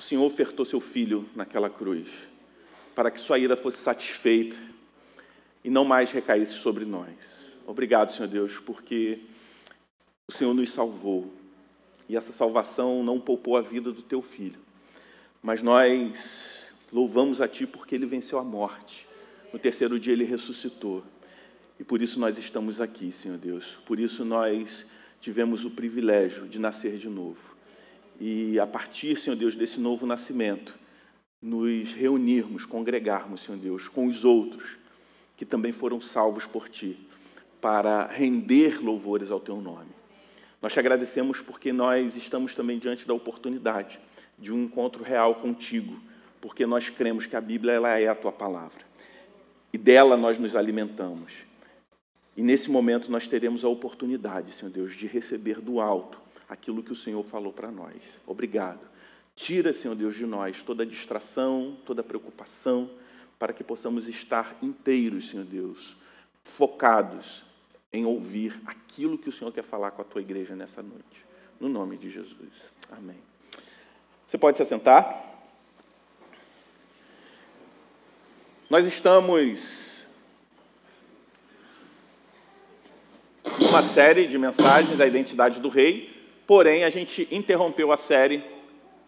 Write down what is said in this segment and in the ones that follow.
o Senhor ofertou seu filho naquela cruz para que sua ira fosse satisfeita e não mais recaísse sobre nós. Obrigado, Senhor Deus, porque o Senhor nos salvou e essa salvação não poupou a vida do teu filho. Mas nós louvamos a ti porque ele venceu a morte. No terceiro dia ele ressuscitou. E por isso nós estamos aqui, Senhor Deus. Por isso nós tivemos o privilégio de nascer de novo e a partir, Senhor Deus, desse novo nascimento, nos reunirmos, congregarmos, Senhor Deus, com os outros que também foram salvos por Ti, para render louvores ao Teu nome. Nós te agradecemos porque nós estamos também diante da oportunidade de um encontro real contigo, porque nós cremos que a Bíblia ela é a Tua palavra e dela nós nos alimentamos. E nesse momento nós teremos a oportunidade, Senhor Deus, de receber do alto aquilo que o Senhor falou para nós. Obrigado. Tira, Senhor Deus, de nós toda distração, toda preocupação, para que possamos estar inteiros, Senhor Deus, focados em ouvir aquilo que o Senhor quer falar com a tua igreja nessa noite. No nome de Jesus. Amém. Você pode se assentar? Nós estamos numa série de mensagens da identidade do rei. Porém, a gente interrompeu a série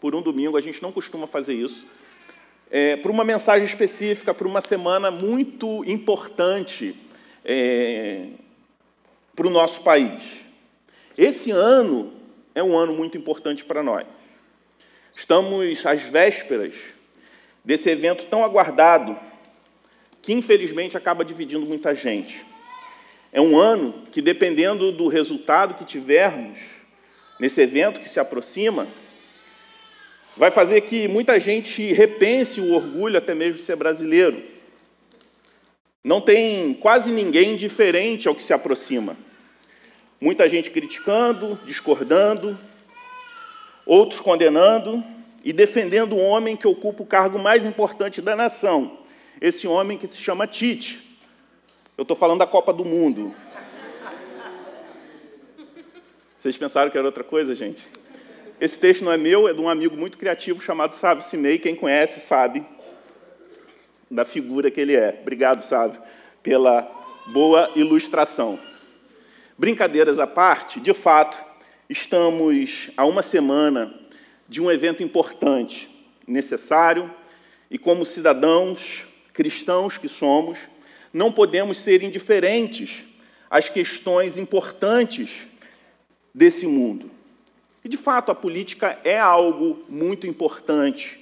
por um domingo, a gente não costuma fazer isso, é, para uma mensagem específica, para uma semana muito importante é, para o nosso país. Esse ano é um ano muito importante para nós. Estamos às vésperas desse evento tão aguardado, que infelizmente acaba dividindo muita gente. É um ano que, dependendo do resultado que tivermos, nesse evento que se aproxima, vai fazer que muita gente repense o orgulho até mesmo de ser brasileiro. Não tem quase ninguém diferente ao que se aproxima. Muita gente criticando, discordando, outros condenando e defendendo o homem que ocupa o cargo mais importante da nação, esse homem que se chama Tite. Eu estou falando da Copa do Mundo, vocês pensaram que era outra coisa, gente? Esse texto não é meu, é de um amigo muito criativo chamado Sávio Simei. Quem conhece sabe da figura que ele é. Obrigado, Sávio, pela boa ilustração. Brincadeiras à parte, de fato, estamos a uma semana de um evento importante, necessário, e como cidadãos cristãos que somos, não podemos ser indiferentes às questões importantes desse mundo. E, de fato, a política é algo muito importante.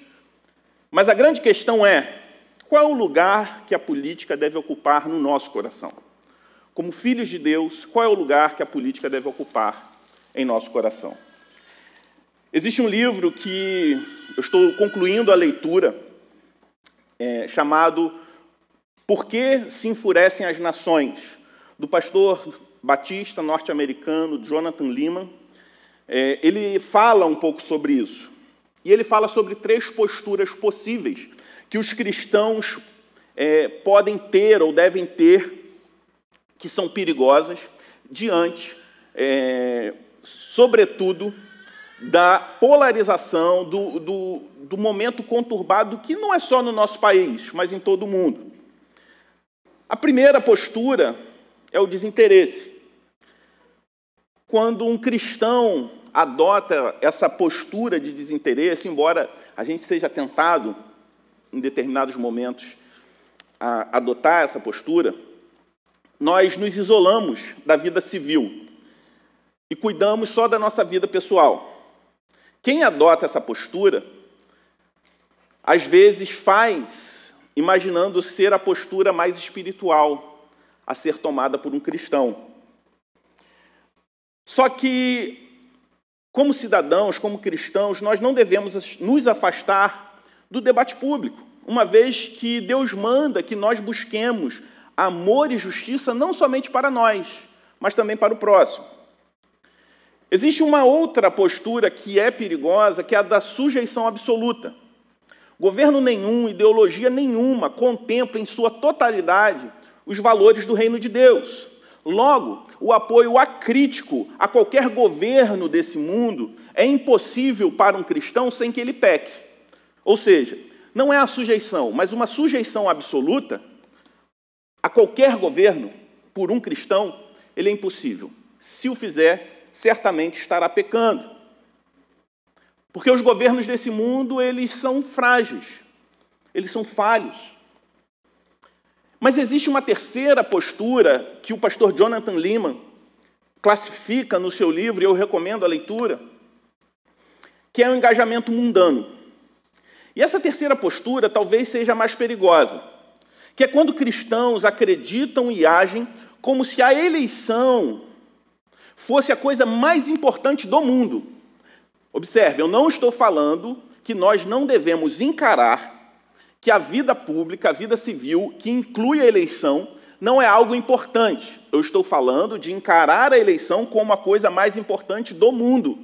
Mas a grande questão é: qual é o lugar que a política deve ocupar no nosso coração? Como filhos de Deus, qual é o lugar que a política deve ocupar em nosso coração? Existe um livro que eu estou concluindo a leitura, é, chamado Por que se enfurecem as nações? do pastor batista norte-americano, Jonathan Lima, é, ele fala um pouco sobre isso. E ele fala sobre três posturas possíveis que os cristãos é, podem ter ou devem ter, que são perigosas, diante, é, sobretudo, da polarização, do, do, do momento conturbado, que não é só no nosso país, mas em todo o mundo. A primeira postura é o desinteresse. Quando um cristão adota essa postura de desinteresse, embora a gente seja tentado, em determinados momentos, a adotar essa postura, nós nos isolamos da vida civil e cuidamos só da nossa vida pessoal. Quem adota essa postura, às vezes faz imaginando ser a postura mais espiritual a ser tomada por um cristão. Só que, como cidadãos, como cristãos, nós não devemos nos afastar do debate público, uma vez que Deus manda que nós busquemos amor e justiça não somente para nós, mas também para o próximo. Existe uma outra postura que é perigosa, que é a da sujeição absoluta. Governo nenhum, ideologia nenhuma contempla em sua totalidade os valores do reino de Deus. Logo, o apoio acrítico a qualquer governo desse mundo é impossível para um cristão sem que ele peque. Ou seja, não é a sujeição, mas uma sujeição absoluta a qualquer governo por um cristão, ele é impossível. Se o fizer, certamente estará pecando. Porque os governos desse mundo, eles são frágeis. Eles são falhos. Mas existe uma terceira postura que o pastor Jonathan Lehman classifica no seu livro, e eu recomendo a leitura, que é o engajamento mundano. E essa terceira postura talvez seja a mais perigosa, que é quando cristãos acreditam e agem como se a eleição fosse a coisa mais importante do mundo. Observe, eu não estou falando que nós não devemos encarar que a vida pública, a vida civil, que inclui a eleição, não é algo importante. Eu estou falando de encarar a eleição como a coisa mais importante do mundo.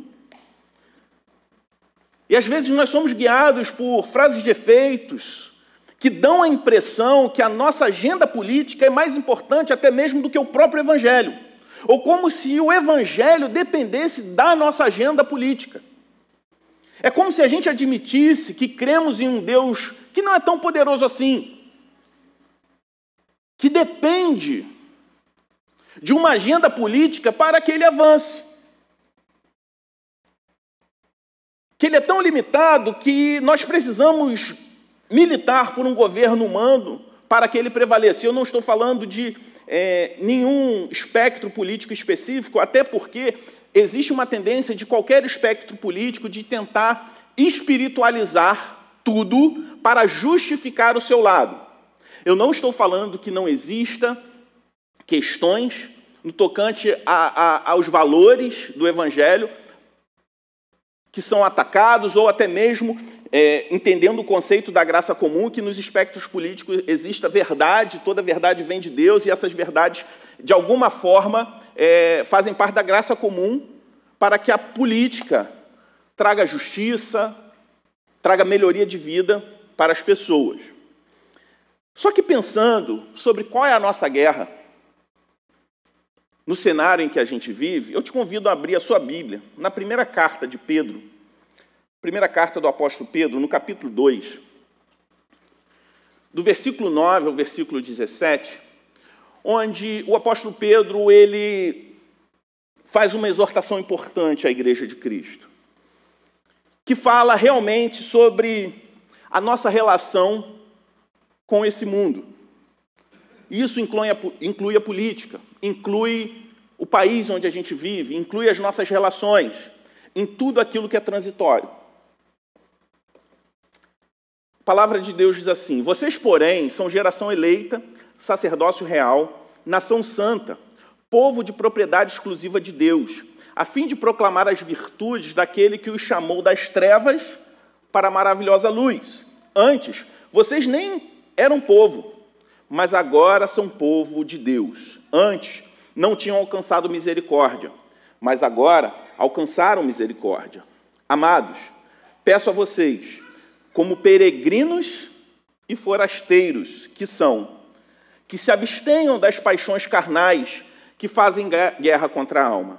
E às vezes nós somos guiados por frases de efeitos que dão a impressão que a nossa agenda política é mais importante até mesmo do que o próprio evangelho, ou como se o evangelho dependesse da nossa agenda política. É como se a gente admitisse que cremos em um Deus que não é tão poderoso assim, que depende de uma agenda política para que ele avance. Que ele é tão limitado que nós precisamos militar por um governo humano para que ele prevaleça. Eu não estou falando de é, nenhum espectro político específico, até porque existe uma tendência de qualquer espectro político de tentar espiritualizar tudo para justificar o seu lado. Eu não estou falando que não exista questões no tocante a, a, aos valores do Evangelho que são atacados, ou até mesmo é, entendendo o conceito da graça comum, que nos espectros políticos exista verdade, toda verdade vem de Deus, e essas verdades, de alguma forma, é, fazem parte da graça comum para que a política traga justiça, traga melhoria de vida para as pessoas. Só que pensando sobre qual é a nossa guerra, no cenário em que a gente vive, eu te convido a abrir a sua Bíblia, na primeira carta de Pedro, primeira carta do apóstolo Pedro, no capítulo 2, do versículo 9 ao versículo 17, onde o apóstolo Pedro ele faz uma exortação importante à igreja de Cristo, que fala realmente sobre a nossa relação com esse mundo. Isso inclui a, inclui a política, inclui o país onde a gente vive, inclui as nossas relações, em tudo aquilo que é transitório. A palavra de Deus diz assim: Vocês, porém, são geração eleita, sacerdócio real, nação santa, povo de propriedade exclusiva de Deus, a fim de proclamar as virtudes daquele que os chamou das trevas para a maravilhosa luz. Antes, vocês nem eram povo, mas agora são povo de Deus. Antes, não tinham alcançado misericórdia, mas agora alcançaram misericórdia. Amados, peço a vocês, como peregrinos e forasteiros que são, que se abstenham das paixões carnais que fazem guerra contra a alma,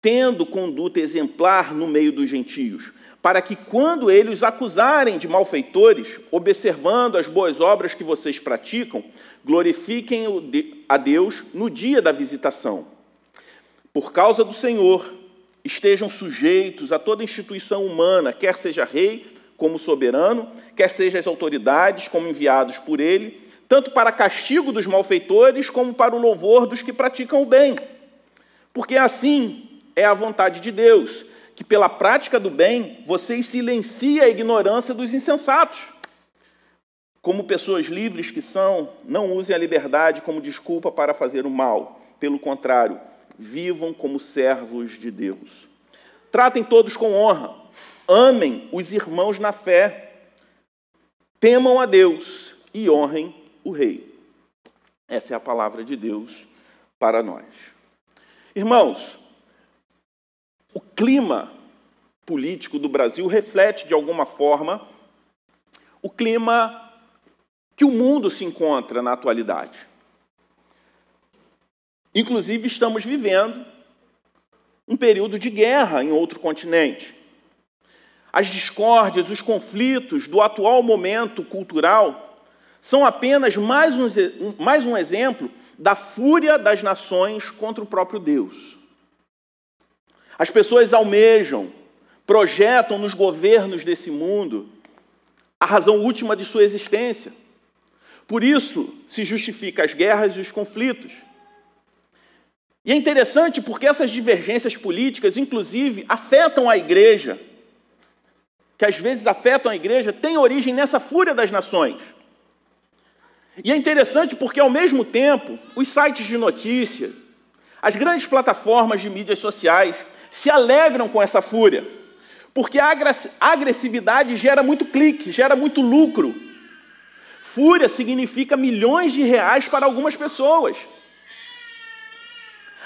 tendo conduta exemplar no meio dos gentios, para que, quando eles os acusarem de malfeitores, observando as boas obras que vocês praticam, glorifiquem a Deus no dia da visitação. Por causa do Senhor, estejam sujeitos a toda instituição humana, quer seja rei como soberano, quer seja as autoridades como enviados por ele, tanto para castigo dos malfeitores como para o louvor dos que praticam o bem. Porque assim é a vontade de Deus que pela prática do bem vocês silenciam a ignorância dos insensatos. Como pessoas livres que são, não usem a liberdade como desculpa para fazer o mal. Pelo contrário, vivam como servos de Deus. Tratem todos com honra. Amem os irmãos na fé. Temam a Deus e honrem o Rei. Essa é a palavra de Deus para nós. Irmãos, o clima político do Brasil reflete, de alguma forma, o clima que o mundo se encontra na atualidade. Inclusive, estamos vivendo um período de guerra em outro continente. As discórdias, os conflitos do atual momento cultural são apenas mais um, mais um exemplo da fúria das nações contra o próprio Deus. As pessoas almejam, projetam nos governos desse mundo a razão última de sua existência. Por isso se justifica as guerras e os conflitos. E é interessante porque essas divergências políticas, inclusive, afetam a igreja, que às vezes afetam a igreja, tem origem nessa fúria das nações. E é interessante porque, ao mesmo tempo, os sites de notícias, as grandes plataformas de mídias sociais, se alegram com essa fúria, porque a agressividade gera muito clique, gera muito lucro. Fúria significa milhões de reais para algumas pessoas.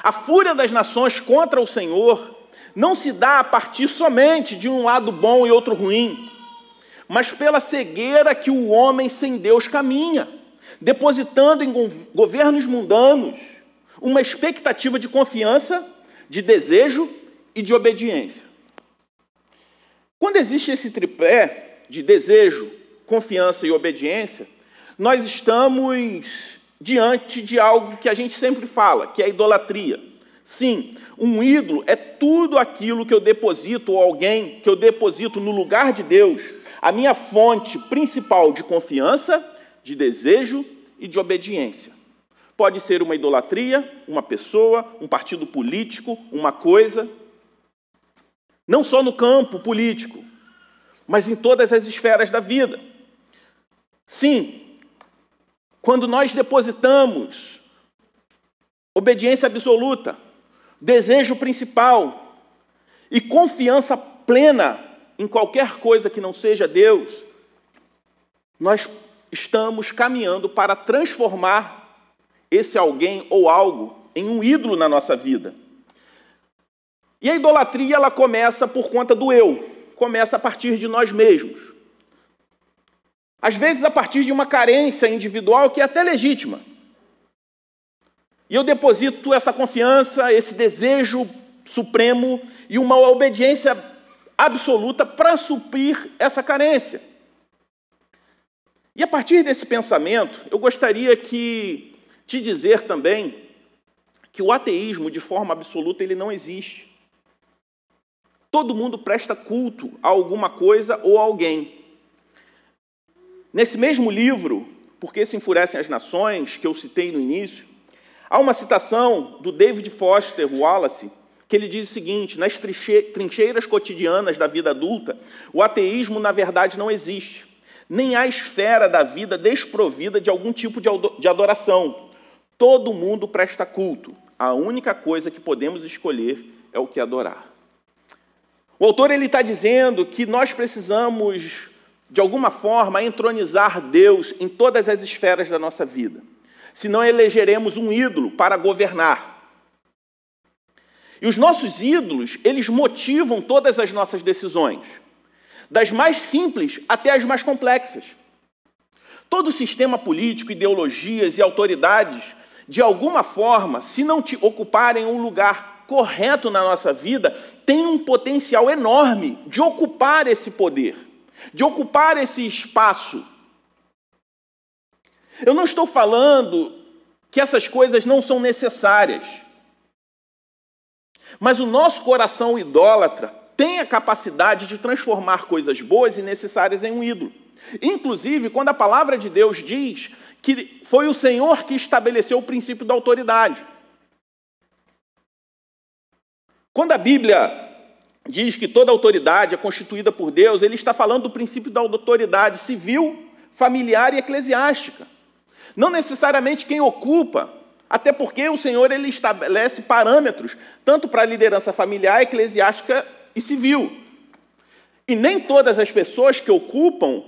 A fúria das nações contra o Senhor não se dá a partir somente de um lado bom e outro ruim, mas pela cegueira que o homem sem Deus caminha, depositando em governos mundanos uma expectativa de confiança, de desejo e de obediência. Quando existe esse triplé de desejo, confiança e obediência, nós estamos diante de algo que a gente sempre fala, que é a idolatria. Sim, um ídolo é tudo aquilo que eu deposito ou alguém que eu deposito no lugar de Deus, a minha fonte principal de confiança, de desejo e de obediência. Pode ser uma idolatria, uma pessoa, um partido político, uma coisa, não só no campo político, mas em todas as esferas da vida. Sim, quando nós depositamos obediência absoluta, desejo principal e confiança plena em qualquer coisa que não seja Deus, nós estamos caminhando para transformar esse alguém ou algo em um ídolo na nossa vida. E a idolatria ela começa por conta do eu, começa a partir de nós mesmos. Às vezes a partir de uma carência individual que é até legítima. E eu deposito essa confiança, esse desejo supremo e uma obediência absoluta para suprir essa carência. E a partir desse pensamento, eu gostaria que te dizer também que o ateísmo de forma absoluta ele não existe. Todo mundo presta culto a alguma coisa ou a alguém. Nesse mesmo livro, Por que se enfurecem as nações, que eu citei no início, há uma citação do David Foster Wallace, que ele diz o seguinte: nas trincheiras cotidianas da vida adulta, o ateísmo na verdade não existe. Nem há esfera da vida desprovida de algum tipo de adoração. Todo mundo presta culto. A única coisa que podemos escolher é o que adorar. O autor ele está dizendo que nós precisamos, de alguma forma, entronizar Deus em todas as esferas da nossa vida. Senão elegeremos um ídolo para governar. E os nossos ídolos, eles motivam todas as nossas decisões, das mais simples até as mais complexas. Todo sistema político, ideologias e autoridades, de alguma forma, se não te ocuparem um lugar correto na nossa vida tem um potencial enorme de ocupar esse poder, de ocupar esse espaço. Eu não estou falando que essas coisas não são necessárias. Mas o nosso coração idólatra tem a capacidade de transformar coisas boas e necessárias em um ídolo. Inclusive, quando a palavra de Deus diz que foi o Senhor que estabeleceu o princípio da autoridade. Quando a Bíblia diz que toda autoridade é constituída por Deus, ele está falando do princípio da autoridade civil, familiar e eclesiástica. Não necessariamente quem ocupa, até porque o Senhor ele estabelece parâmetros tanto para a liderança familiar, eclesiástica e civil. E nem todas as pessoas que ocupam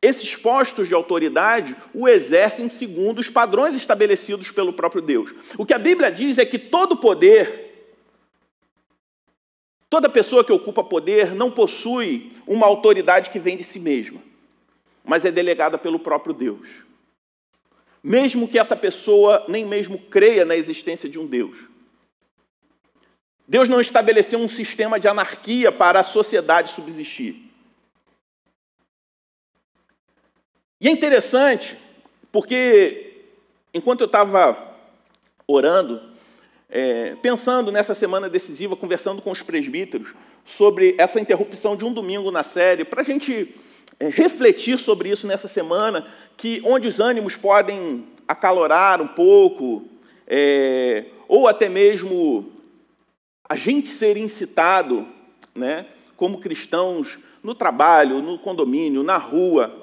esses postos de autoridade o exercem segundo os padrões estabelecidos pelo próprio Deus. O que a Bíblia diz é que todo poder Toda pessoa que ocupa poder não possui uma autoridade que vem de si mesma, mas é delegada pelo próprio Deus. Mesmo que essa pessoa nem mesmo creia na existência de um Deus. Deus não estabeleceu um sistema de anarquia para a sociedade subsistir. E é interessante, porque enquanto eu estava orando, é, pensando nessa semana decisiva, conversando com os presbíteros sobre essa interrupção de um domingo na série, para a gente é, refletir sobre isso nessa semana, que onde os ânimos podem acalorar um pouco, é, ou até mesmo a gente ser incitado, né, como cristãos, no trabalho, no condomínio, na rua,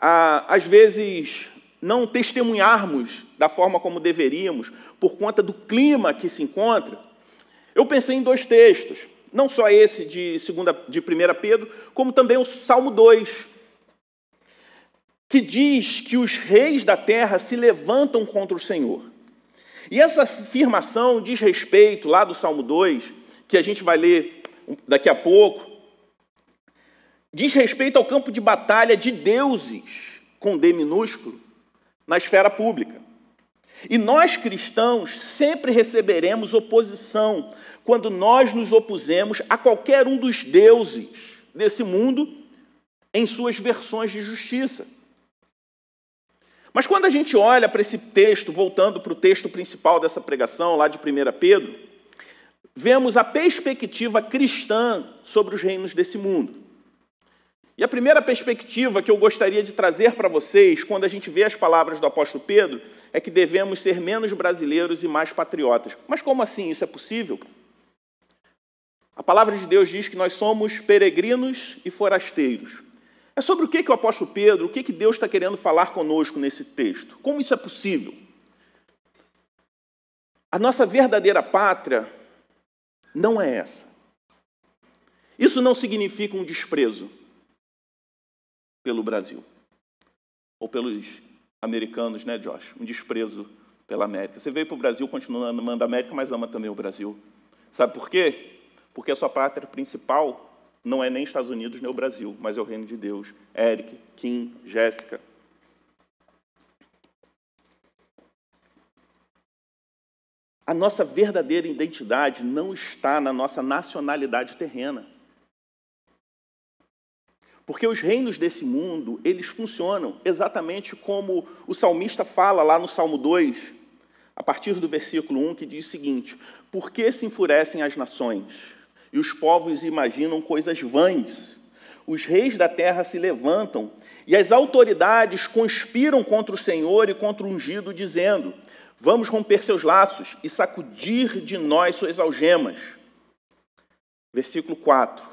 a, às vezes não testemunharmos da forma como deveríamos, por conta do clima que se encontra, eu pensei em dois textos, não só esse de, segunda, de 1 Pedro, como também o Salmo 2, que diz que os reis da terra se levantam contra o Senhor. E essa afirmação diz respeito, lá do Salmo 2, que a gente vai ler daqui a pouco, diz respeito ao campo de batalha de deuses, com D minúsculo, na esfera pública. E nós cristãos sempre receberemos oposição quando nós nos opusemos a qualquer um dos deuses desse mundo em suas versões de justiça. Mas quando a gente olha para esse texto, voltando para o texto principal dessa pregação, lá de 1 Pedro, vemos a perspectiva cristã sobre os reinos desse mundo. E a primeira perspectiva que eu gostaria de trazer para vocês, quando a gente vê as palavras do apóstolo Pedro, é que devemos ser menos brasileiros e mais patriotas. Mas como assim isso é possível? A palavra de Deus diz que nós somos peregrinos e forasteiros. É sobre o que, que o apóstolo Pedro, o que, que Deus está querendo falar conosco nesse texto? Como isso é possível? A nossa verdadeira pátria não é essa. Isso não significa um desprezo pelo Brasil. Ou pelos americanos, né, Josh? Um desprezo pela América. Você veio para o Brasil, continua amando a América, mas ama também o Brasil. Sabe por quê? Porque a sua pátria principal não é nem Estados Unidos nem o Brasil, mas é o reino de Deus. Eric, Kim, Jéssica. A nossa verdadeira identidade não está na nossa nacionalidade terrena. Porque os reinos desse mundo, eles funcionam exatamente como o salmista fala lá no Salmo 2, a partir do versículo 1, que diz o seguinte: Por que se enfurecem as nações? E os povos imaginam coisas vãs. Os reis da terra se levantam e as autoridades conspiram contra o Senhor e contra o ungido, dizendo: Vamos romper seus laços e sacudir de nós suas algemas. Versículo 4.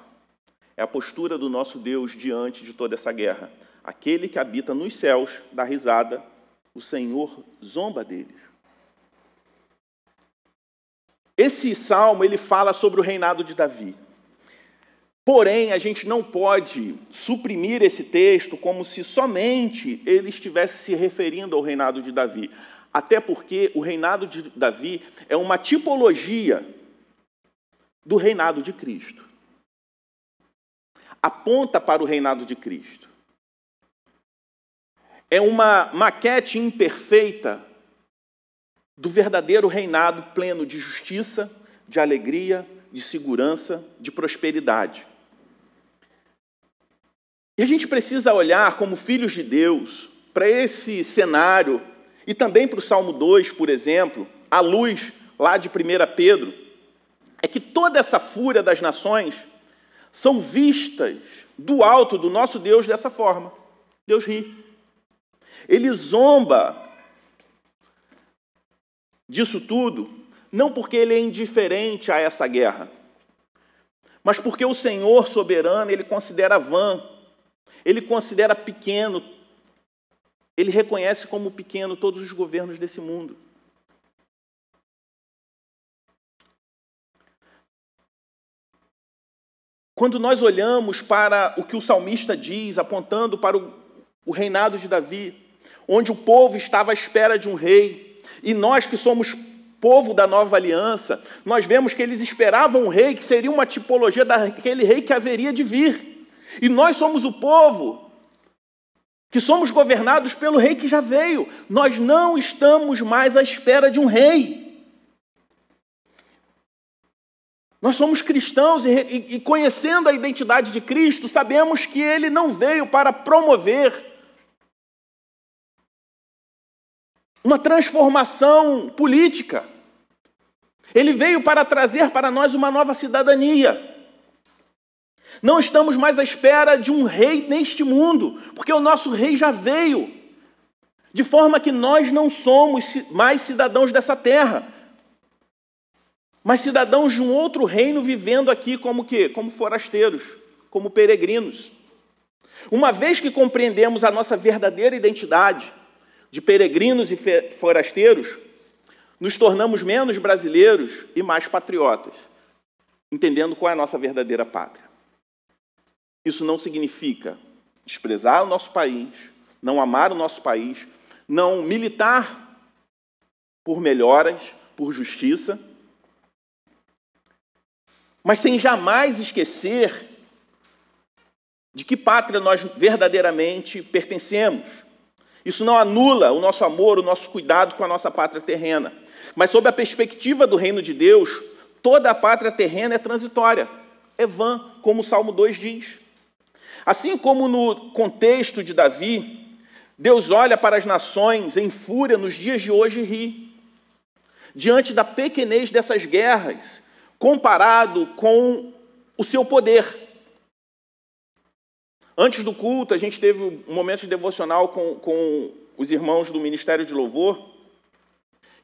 É a postura do nosso Deus diante de toda essa guerra. Aquele que habita nos céus dá risada, o Senhor zomba deles. Esse salmo ele fala sobre o reinado de Davi. Porém, a gente não pode suprimir esse texto como se somente ele estivesse se referindo ao reinado de Davi. Até porque o reinado de Davi é uma tipologia do reinado de Cristo aponta para o reinado de Cristo. É uma maquete imperfeita do verdadeiro reinado pleno de justiça, de alegria, de segurança, de prosperidade. E a gente precisa olhar como filhos de Deus para esse cenário e também para o Salmo 2, por exemplo, à luz lá de 1 Pedro, é que toda essa fúria das nações são vistas do alto do nosso Deus dessa forma. Deus ri. Ele zomba disso tudo, não porque ele é indiferente a essa guerra, mas porque o Senhor soberano, ele considera vã, ele considera pequeno, ele reconhece como pequeno todos os governos desse mundo. Quando nós olhamos para o que o salmista diz, apontando para o, reinado de Davi, onde o povo estava à espera de um rei, e nós que somos povo da nova aliança, nós vemos que eles esperavam um rei que seria uma tipologia daquele rei que haveria de vir. E nós somos o povo que somos governados pelo rei que já veio. Nós não estamos mais à espera de um rei. Nós somos cristãos e, e, e, conhecendo a identidade de Cristo, sabemos que ele não veio para promover uma transformação política. Ele veio para trazer para nós uma nova cidadania. Não estamos mais à espera de um rei neste mundo, porque o nosso rei já veio. De forma que nós não somos mais cidadãos dessa terra, mas cidadãos de um outro reino vivendo aqui como que, como forasteiros, como peregrinos. Uma vez que compreendemos a nossa verdadeira identidade de peregrinos e forasteiros, nos tornamos menos brasileiros e mais patriotas, entendendo qual é a nossa verdadeira pátria. Isso não significa desprezar o nosso país, não amar o nosso país, não militar por melhoras, por justiça, mas sem jamais esquecer de que pátria nós verdadeiramente pertencemos. Isso não anula o nosso amor, o nosso cuidado com a nossa pátria terrena. Mas, sob a perspectiva do reino de Deus, toda a pátria terrena é transitória, é vã, como o Salmo 2 diz. Assim como no contexto de Davi, Deus olha para as nações em fúria nos dias de hoje e ri. Diante da pequenez dessas guerras, comparado com o seu poder. Antes do culto, a gente teve um momento de devocional com, com os irmãos do Ministério de Louvor,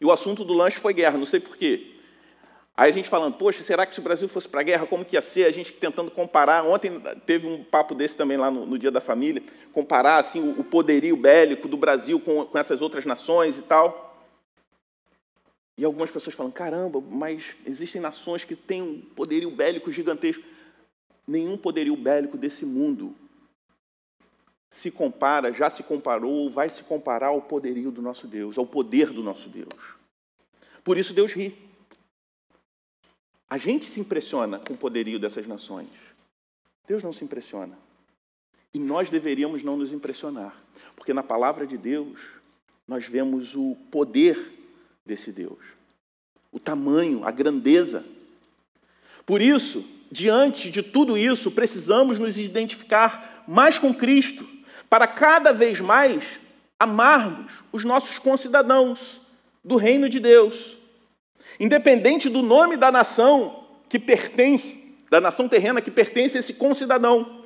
e o assunto do lanche foi guerra, não sei porquê. Aí a gente falando, poxa, será que se o Brasil fosse para a guerra, como que ia ser? A gente tentando comparar, ontem teve um papo desse também lá no, no Dia da Família, comparar assim, o, poderio bélico do Brasil com, com essas outras nações e tal. E algumas pessoas falam: caramba, mas existem nações que têm um poderio bélico gigantesco. Nenhum poderio bélico desse mundo se compara, já se comparou, ou vai se comparar ao poderio do nosso Deus, ao poder do nosso Deus. Por isso Deus ri. A gente se impressiona com o poderio dessas nações. Deus não se impressiona. E nós deveríamos não nos impressionar, porque na palavra de Deus nós vemos o poder desse Deus. O tamanho, a grandeza. Por isso, diante de tudo isso, precisamos nos identificar mais com Cristo, para cada vez mais amarmos os nossos concidadãos do reino de Deus. Independente do nome da nação que pertence, da nação terrena que pertence a esse concidadão.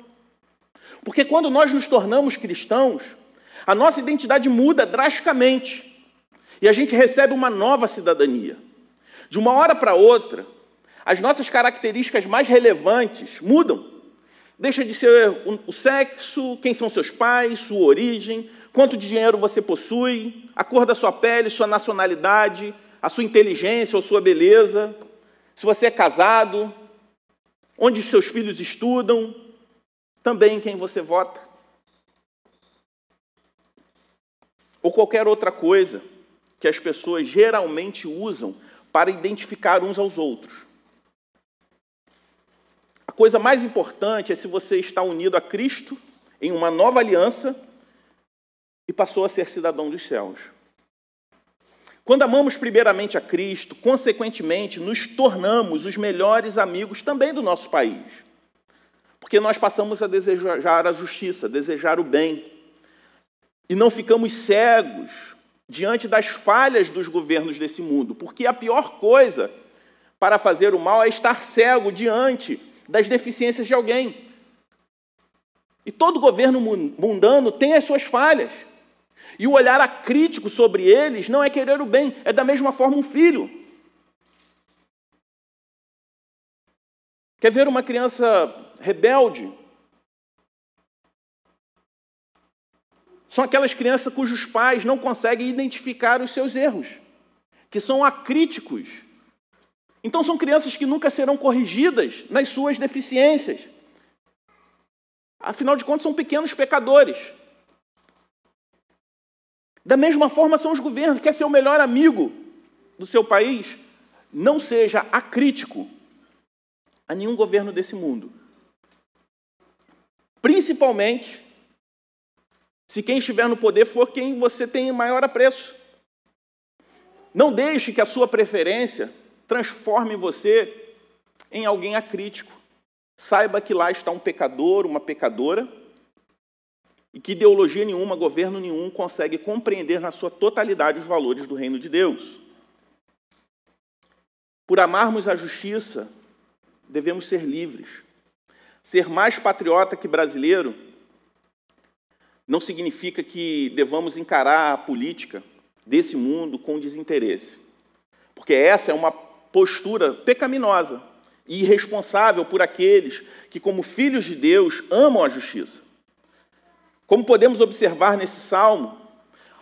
Porque quando nós nos tornamos cristãos, a nossa identidade muda drasticamente. E a gente recebe uma nova cidadania. De uma hora para outra, as nossas características mais relevantes mudam. Deixa de ser o sexo, quem são seus pais, sua origem, quanto de dinheiro você possui, a cor da sua pele, sua nacionalidade, a sua inteligência ou sua beleza, se você é casado, onde seus filhos estudam, também quem você vota. Ou qualquer outra coisa que as pessoas geralmente usam para identificar uns aos outros. A coisa mais importante é se você está unido a Cristo em uma nova aliança e passou a ser cidadão dos céus. Quando amamos primeiramente a Cristo, consequentemente nos tornamos os melhores amigos também do nosso país. Porque nós passamos a desejar a justiça, a desejar o bem. E não ficamos cegos diante das falhas dos governos desse mundo, porque a pior coisa para fazer o mal é estar cego diante das deficiências de alguém. E todo governo mundano tem as suas falhas. E o olhar acrítico sobre eles não é querer o bem, é da mesma forma um filho. Quer ver uma criança rebelde, São aquelas crianças cujos pais não conseguem identificar os seus erros, que são acríticos. Então, são crianças que nunca serão corrigidas nas suas deficiências. Afinal de contas, são pequenos pecadores. Da mesma forma, são os governos. Quer ser o melhor amigo do seu país? Não seja acrítico a nenhum governo desse mundo. Principalmente se quem estiver no poder for quem você tem maior apreço. Não deixe que a sua preferência transforme você em alguém acrítico. Saiba que lá está um pecador, uma pecadora, e que ideologia nenhuma, governo nenhum consegue compreender na sua totalidade os valores do reino de Deus. Por amarmos a justiça, devemos ser livres. Ser mais patriota que brasileiro não significa que devamos encarar a política desse mundo com desinteresse, porque essa é uma postura pecaminosa e irresponsável por aqueles que, como filhos de Deus, amam a justiça. Como podemos observar nesse salmo,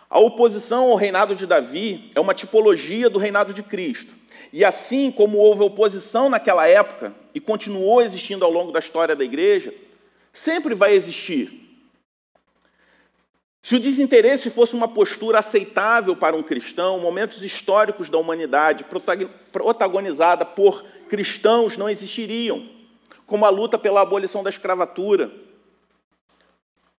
a oposição ao reinado de Davi é uma tipologia do reinado de Cristo. E assim como houve oposição naquela época e continuou existindo ao longo da história da igreja, sempre vai existir se o desinteresse fosse uma postura aceitável para um cristão, momentos históricos da humanidade protagonizada por cristãos não existiriam, como a luta pela abolição da escravatura.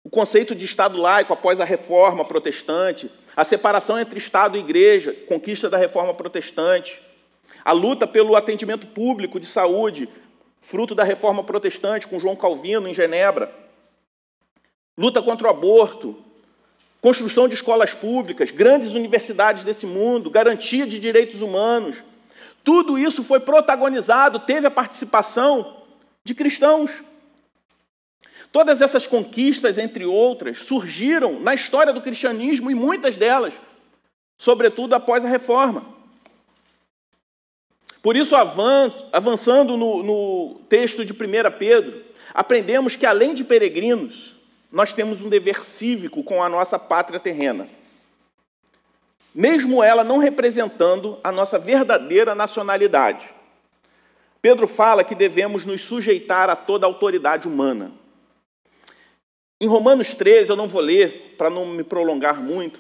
O conceito de Estado laico após a reforma protestante, a separação entre Estado e Igreja, conquista da reforma protestante, a luta pelo atendimento público de saúde, fruto da reforma protestante com João Calvino em Genebra, luta contra o aborto, construção de escolas públicas, grandes universidades desse mundo, garantia de direitos humanos. Tudo isso foi protagonizado, teve a participação de cristãos. Todas essas conquistas, entre outras, surgiram na história do cristianismo e muitas delas, sobretudo após a reforma. Por isso, avançando no, no texto de 1 Pedro, aprendemos que, além de peregrinos, nós temos um dever cívico com a nossa pátria terrena, mesmo ela não representando a nossa verdadeira nacionalidade. Pedro fala que devemos nos sujeitar a toda a autoridade humana. Em Romanos 13, eu não vou ler para não me prolongar muito,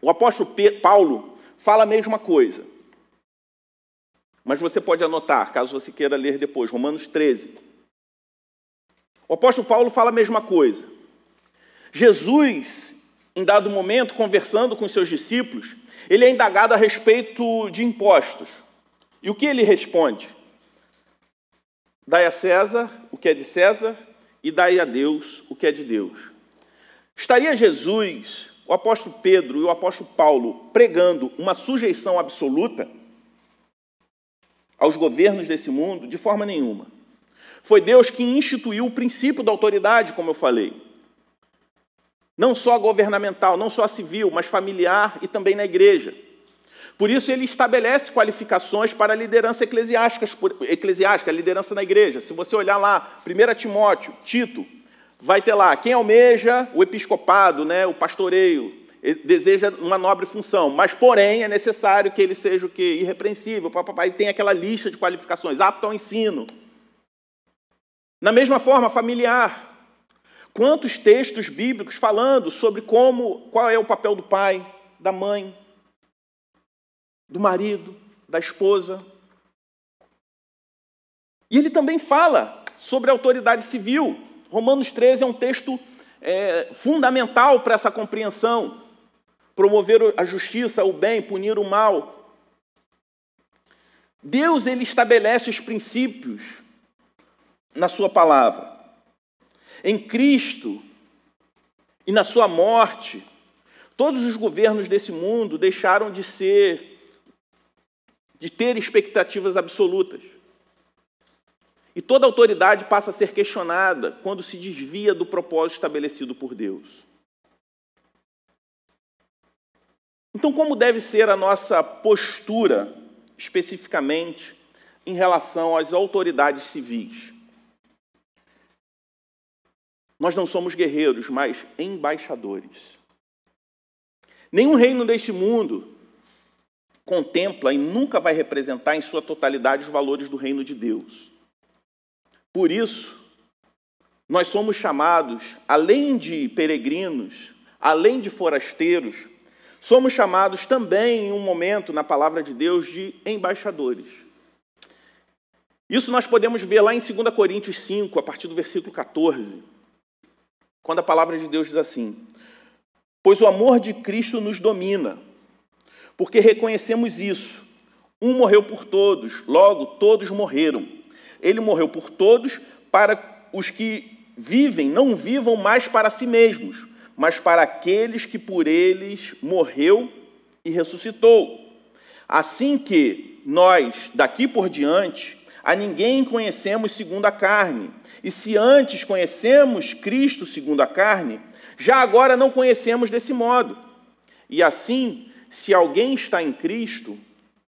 o apóstolo Paulo fala a mesma coisa. Mas você pode anotar, caso você queira ler depois, Romanos 13. O apóstolo Paulo fala a mesma coisa. Jesus, em dado momento, conversando com seus discípulos, ele é indagado a respeito de impostos. E o que ele responde? Dai a César o que é de César e dai a Deus o que é de Deus. Estaria Jesus, o apóstolo Pedro e o apóstolo Paulo pregando uma sujeição absoluta aos governos desse mundo? De forma nenhuma. Foi Deus que instituiu o princípio da autoridade, como eu falei. Não só governamental, não só civil, mas familiar e também na igreja. Por isso, ele estabelece qualificações para a liderança eclesiástica, eclesiástica a liderança na igreja. Se você olhar lá, 1 Timóteo, Tito, vai ter lá quem almeja o episcopado, né, o pastoreio, deseja uma nobre função, mas, porém, é necessário que ele seja o quê? Irrepreensível, papai tem aquela lista de qualificações, apto ao ensino. Na mesma forma, familiar, Quantos textos bíblicos falando sobre como, qual é o papel do pai, da mãe, do marido, da esposa. E ele também fala sobre a autoridade civil. Romanos 13 é um texto é, fundamental para essa compreensão. Promover a justiça, o bem, punir o mal. Deus ele estabelece os princípios na sua palavra. Em Cristo e na sua morte, todos os governos desse mundo deixaram de ser, de ter expectativas absolutas. E toda autoridade passa a ser questionada quando se desvia do propósito estabelecido por Deus. Então, como deve ser a nossa postura, especificamente, em relação às autoridades civis? Nós não somos guerreiros, mas embaixadores. Nenhum reino deste mundo contempla e nunca vai representar em sua totalidade os valores do reino de Deus. Por isso, nós somos chamados, além de peregrinos, além de forasteiros, somos chamados também, em um momento, na palavra de Deus, de embaixadores. Isso nós podemos ver lá em 2 Coríntios 5, a partir do versículo 14. Quando a palavra de Deus diz assim: Pois o amor de Cristo nos domina, porque reconhecemos isso. Um morreu por todos, logo todos morreram. Ele morreu por todos para os que vivem, não vivam mais para si mesmos, mas para aqueles que por eles morreu e ressuscitou. Assim que nós, daqui por diante, a ninguém conhecemos segundo a carne. E se antes conhecemos Cristo segundo a carne, já agora não conhecemos desse modo. E assim, se alguém está em Cristo,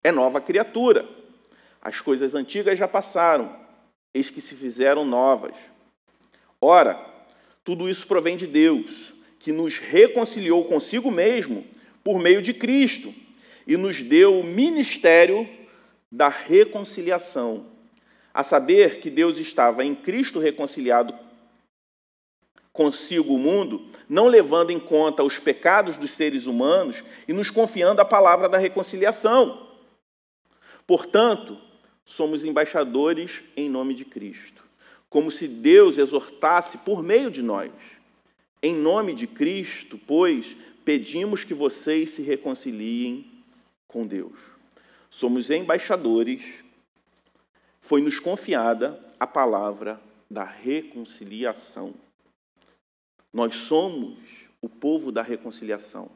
é nova criatura. As coisas antigas já passaram, eis que se fizeram novas. Ora, tudo isso provém de Deus, que nos reconciliou consigo mesmo por meio de Cristo e nos deu o ministério da reconciliação a saber que Deus estava em Cristo reconciliado consigo o mundo, não levando em conta os pecados dos seres humanos e nos confiando a palavra da reconciliação. Portanto, somos embaixadores em nome de Cristo, como se Deus exortasse por meio de nós. Em nome de Cristo, pois, pedimos que vocês se reconciliem com Deus. Somos embaixadores foi nos confiada a palavra da reconciliação. Nós somos o povo da reconciliação.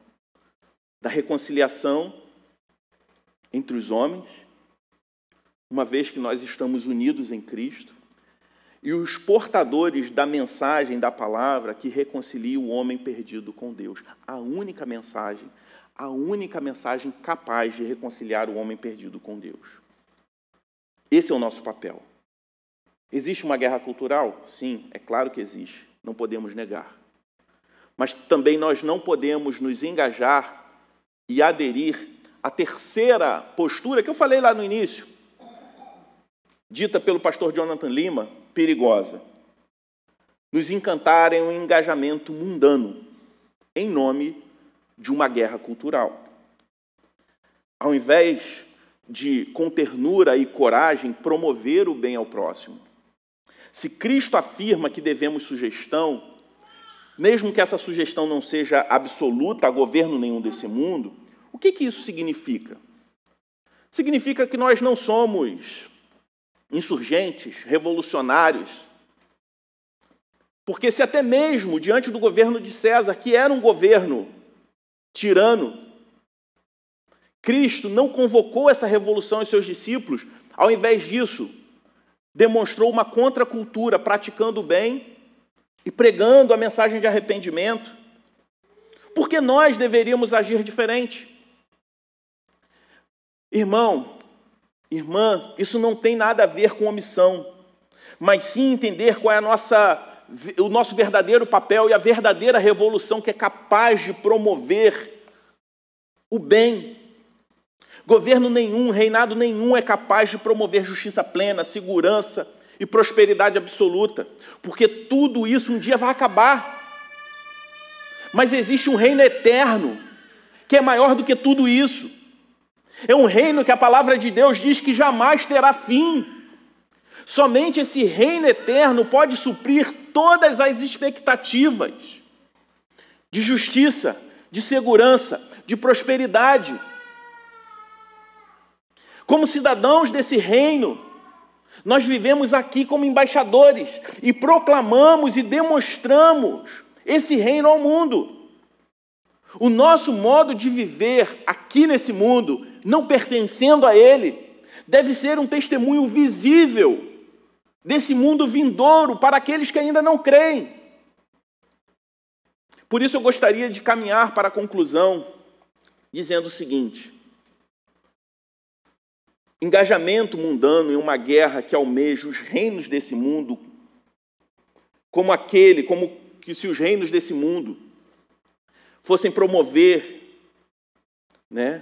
Da reconciliação entre os homens, uma vez que nós estamos unidos em Cristo, e os portadores da mensagem da palavra que reconcilia o homem perdido com Deus. A única mensagem, a única mensagem capaz de reconciliar o homem perdido com Deus. Esse é o nosso papel. Existe uma guerra cultural? Sim, é claro que existe, não podemos negar. Mas também nós não podemos nos engajar e aderir à terceira postura que eu falei lá no início, dita pelo pastor Jonathan Lima, perigosa. Nos encantar em um engajamento mundano em nome de uma guerra cultural. Ao invés de, com ternura e coragem, promover o bem ao próximo. Se Cristo afirma que devemos sugestão, mesmo que essa sugestão não seja absoluta a governo nenhum desse mundo, o que, que isso significa? Significa que nós não somos insurgentes, revolucionários. Porque, se até mesmo diante do governo de César, que era um governo tirano, Cristo não convocou essa revolução em seus discípulos, ao invés disso, demonstrou uma contracultura, praticando o bem e pregando a mensagem de arrependimento. Porque nós deveríamos agir diferente. Irmão, irmã, isso não tem nada a ver com omissão, mas sim entender qual é a nossa o nosso verdadeiro papel e a verdadeira revolução que é capaz de promover o bem Governo nenhum, reinado nenhum é capaz de promover justiça plena, segurança e prosperidade absoluta, porque tudo isso um dia vai acabar. Mas existe um reino eterno, que é maior do que tudo isso. É um reino que a palavra de Deus diz que jamais terá fim. Somente esse reino eterno pode suprir todas as expectativas de justiça, de segurança, de prosperidade. Como cidadãos desse reino, nós vivemos aqui como embaixadores e proclamamos e demonstramos esse reino ao mundo. O nosso modo de viver aqui nesse mundo, não pertencendo a ele, deve ser um testemunho visível desse mundo vindouro para aqueles que ainda não creem. Por isso eu gostaria de caminhar para a conclusão dizendo o seguinte: Engajamento mundano em uma guerra que almeja os reinos desse mundo, como aquele, como que se os reinos desse mundo fossem promover, né?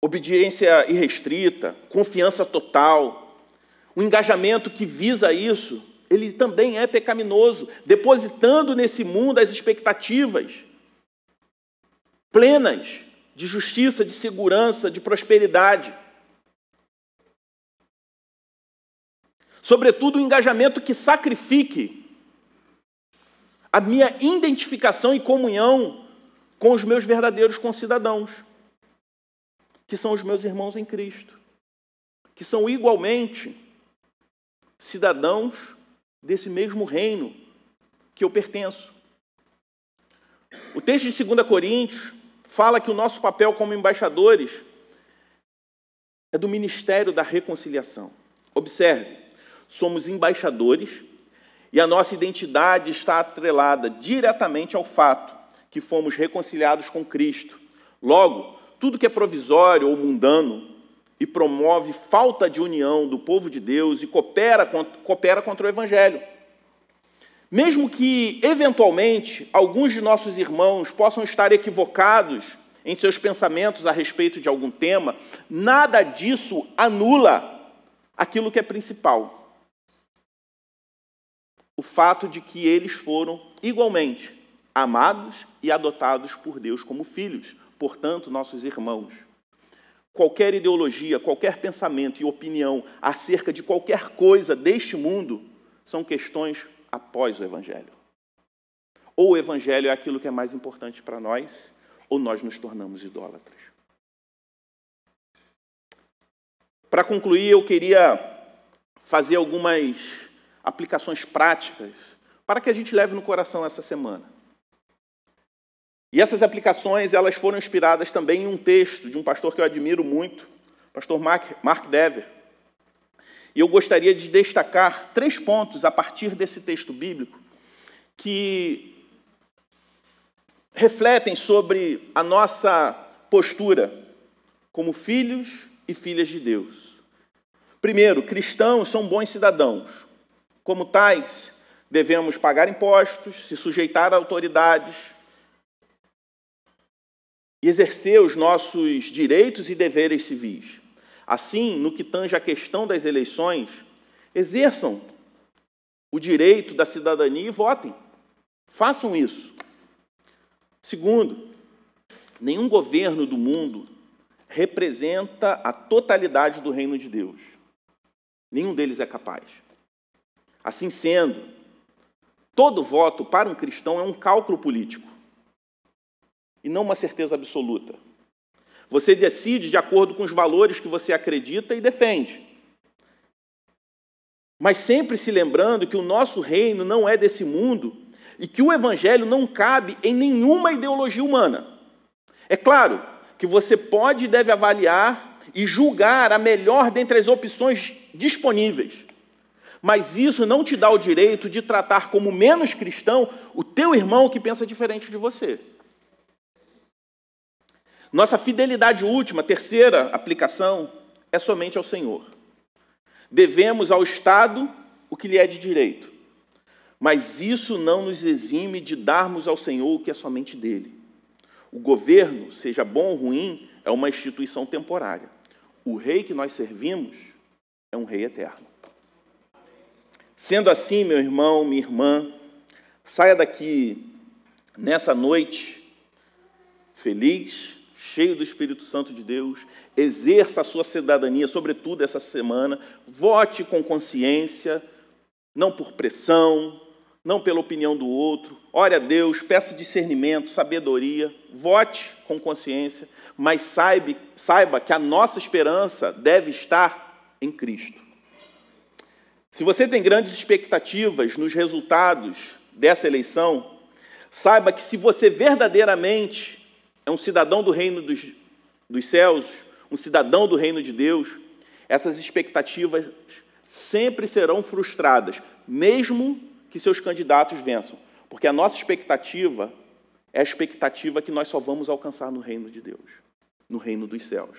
Obediência irrestrita, confiança total, um engajamento que visa isso, ele também é pecaminoso, depositando nesse mundo as expectativas plenas de justiça, de segurança, de prosperidade. Sobretudo, o um engajamento que sacrifique a minha identificação e comunhão com os meus verdadeiros concidadãos, que são os meus irmãos em Cristo, que são igualmente cidadãos desse mesmo reino que eu pertenço. O texto de 2 Coríntios fala que o nosso papel como embaixadores é do ministério da reconciliação. Observe, somos embaixadores e a nossa identidade está atrelada diretamente ao fato que fomos reconciliados com Cristo. Logo, tudo que é provisório ou mundano e promove falta de união do povo de Deus e coopera, coopera contra o Evangelho. Mesmo que, eventualmente, alguns de nossos irmãos possam estar equivocados em seus pensamentos a respeito de algum tema, nada disso anula aquilo que é principal. O fato de que eles foram igualmente amados e adotados por Deus como filhos, portanto, nossos irmãos. Qualquer ideologia, qualquer pensamento e opinião acerca de qualquer coisa deste mundo são questões após o Evangelho. Ou o Evangelho é aquilo que é mais importante para nós, ou nós nos tornamos idólatras. Para concluir, eu queria fazer algumas aplicações práticas para que a gente leve no coração essa semana. E essas aplicações elas foram inspiradas também em um texto de um pastor que eu admiro muito, pastor Mark, Mark Dever e eu gostaria de destacar três pontos a partir desse texto bíblico que refletem sobre a nossa postura como filhos e filhas de Deus. Primeiro, cristãos são bons cidadãos. Como tais, devemos pagar impostos, se sujeitar a autoridades, e exercer os nossos direitos e deveres civis. Assim, no que tange à questão das eleições, exerçam o direito da cidadania e votem. Façam isso. Segundo, nenhum governo do mundo representa a totalidade do reino de Deus. Nenhum deles é capaz. Assim sendo, todo voto para um cristão é um cálculo político e não uma certeza absoluta. Você decide de acordo com os valores que você acredita e defende. Mas sempre se lembrando que o nosso reino não é desse mundo e que o evangelho não cabe em nenhuma ideologia humana. É claro que você pode e deve avaliar e julgar a melhor dentre as opções disponíveis. Mas isso não te dá o direito de tratar como menos cristão o teu irmão que pensa diferente de você. Nossa fidelidade última, terceira aplicação, é somente ao Senhor. Devemos ao Estado o que lhe é de direito, mas isso não nos exime de darmos ao Senhor o que é somente dele. O governo, seja bom ou ruim, é uma instituição temporária. O rei que nós servimos é um rei eterno. Sendo assim, meu irmão, minha irmã, saia daqui nessa noite feliz, cheio do Espírito Santo de Deus, exerça a sua cidadania, sobretudo essa semana, vote com consciência, não por pressão, não pela opinião do outro. Ore a Deus, peça discernimento, sabedoria, vote com consciência, mas saiba, saiba que a nossa esperança deve estar em Cristo. Se você tem grandes expectativas nos resultados dessa eleição, saiba que se você verdadeiramente é um cidadão do reino dos, dos céus, um cidadão do reino de Deus, essas expectativas sempre serão frustradas, mesmo que seus candidatos vençam, porque a nossa expectativa é a expectativa que nós só vamos alcançar no reino de Deus, no reino dos céus.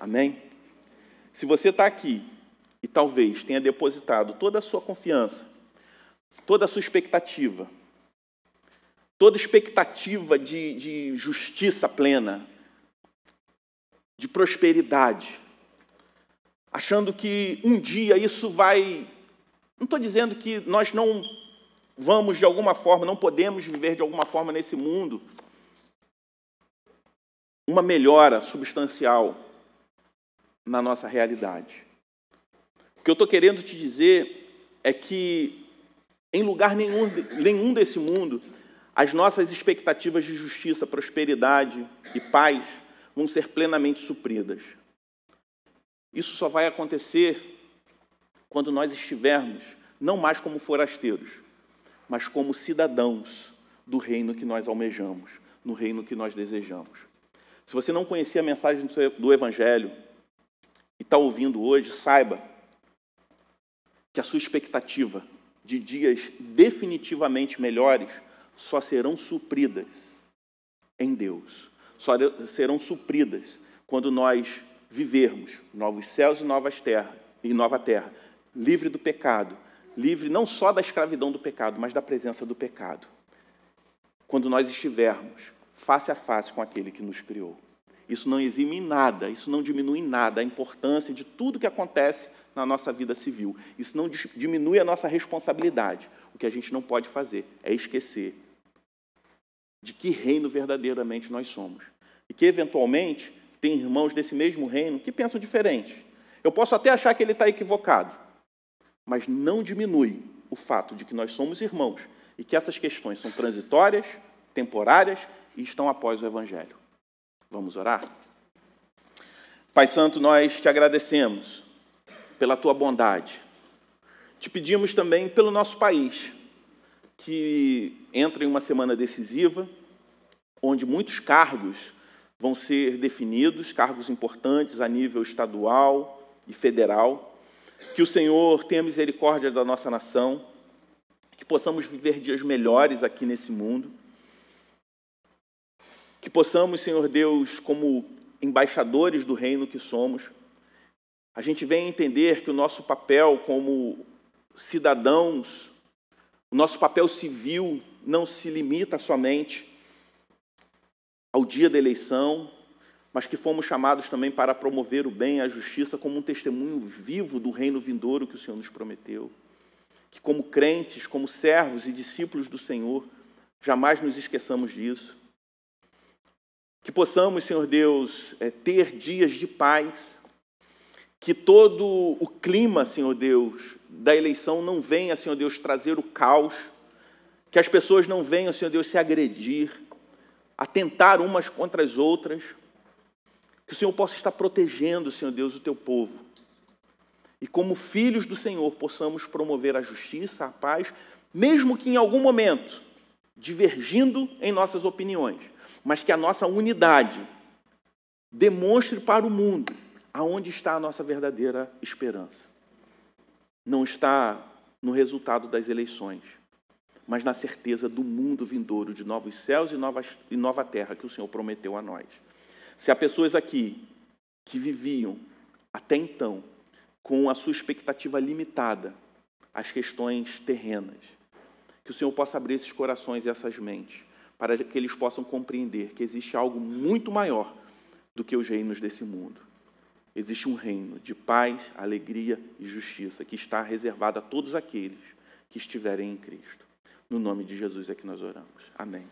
Amém? Se você está aqui e talvez tenha depositado toda a sua confiança, toda a sua expectativa toda expectativa de, de justiça plena, de prosperidade, achando que um dia isso vai. Não estou dizendo que nós não vamos de alguma forma, não podemos viver de alguma forma nesse mundo uma melhora substancial na nossa realidade. O que eu estou querendo te dizer é que, em lugar nenhum, nenhum desse mundo, as nossas expectativas de justiça, prosperidade e paz vão ser plenamente supridas. Isso só vai acontecer quando nós estivermos, não mais como forasteiros, mas como cidadãos do reino que nós almejamos, no reino que nós desejamos. Se você não conhecia a mensagem do Evangelho e está ouvindo hoje, saiba que a sua expectativa de dias definitivamente melhores só serão supridas em Deus. Só serão supridas quando nós vivermos novos céus e novas terras, e nova terra, livre do pecado, livre não só da escravidão do pecado, mas da presença do pecado. Quando nós estivermos face a face com aquele que nos criou. Isso não exime em nada, isso não diminui em nada a importância de tudo que acontece na nossa vida civil. Isso não diminui a nossa responsabilidade. O que a gente não pode fazer é esquecer de que reino verdadeiramente nós somos. E que, eventualmente, tem irmãos desse mesmo reino que pensam diferente. Eu posso até achar que ele está equivocado, mas não diminui o fato de que nós somos irmãos e que essas questões são transitórias, temporárias e estão após o Evangelho. Vamos orar? Pai Santo, nós te agradecemos pela tua bondade. Te pedimos também pelo nosso país que entra em uma semana decisiva, onde muitos cargos vão ser definidos, cargos importantes a nível estadual e federal. Que o Senhor tenha misericórdia da nossa nação, que possamos viver dias melhores aqui nesse mundo. Que possamos, Senhor Deus, como embaixadores do reino que somos, a gente vem entender que o nosso papel como cidadãos o nosso papel civil não se limita somente ao dia da eleição, mas que fomos chamados também para promover o bem e a justiça como um testemunho vivo do reino vindouro que o Senhor nos prometeu. Que, como crentes, como servos e discípulos do Senhor, jamais nos esqueçamos disso. Que possamos, Senhor Deus, eh, ter dias de paz, que todo o clima, Senhor Deus, da eleição não venha, Senhor Deus, trazer o caos. Que as pessoas não venham, Senhor Deus, se agredir, atentar umas contra as outras. Que o Senhor possa estar protegendo, Senhor Deus, o teu povo. E como filhos do Senhor, possamos promover a justiça, a paz, mesmo que em algum momento divergindo em nossas opiniões, mas que a nossa unidade demonstre para o mundo aonde está a nossa verdadeira esperança. Não está no resultado das eleições, mas na certeza do mundo vindouro, de novos céus e, novas, e nova terra que o Senhor prometeu a nós. Se há pessoas aqui que viviam até então com a sua expectativa limitada às questões terrenas, que o Senhor possa abrir esses corações e essas mentes, para que eles possam compreender que existe algo muito maior do que os reinos desse mundo existe um reino de paz, alegria e justiça que está reservado a todos aqueles que estiverem em Cristo. No nome de Jesus é que nós oramos. Amém.